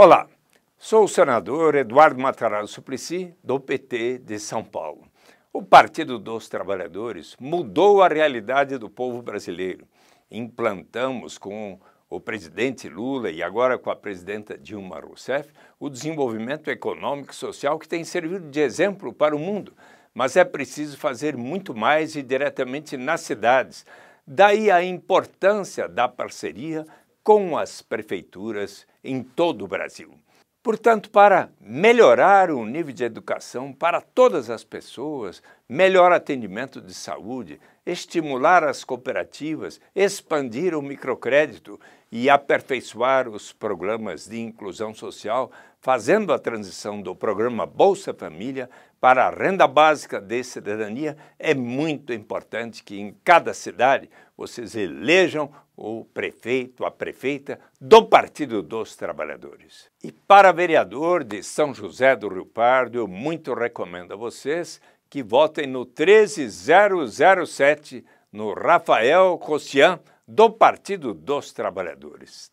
Olá, sou o senador Eduardo Matarazzo Suplicy, do PT de São Paulo. O Partido dos Trabalhadores mudou a realidade do povo brasileiro. Implantamos com o presidente Lula e agora com a presidenta Dilma Rousseff o desenvolvimento econômico e social que tem servido de exemplo para o mundo. Mas é preciso fazer muito mais e diretamente nas cidades. Daí a importância da parceria com as prefeituras em todo o Brasil. Portanto, para melhorar o nível de educação para todas as pessoas, melhor atendimento de saúde, estimular as cooperativas, expandir o microcrédito e aperfeiçoar os programas de inclusão social, fazendo a transição do programa Bolsa Família para a renda básica de cidadania, é muito importante que em cada cidade vocês elejam o prefeito, a prefeita do Partido dos Trabalhadores. E para vereador de São José do Rio Pardo, eu muito recomendo a vocês que votem no 13007 no Rafael Rossian do Partido dos Trabalhadores.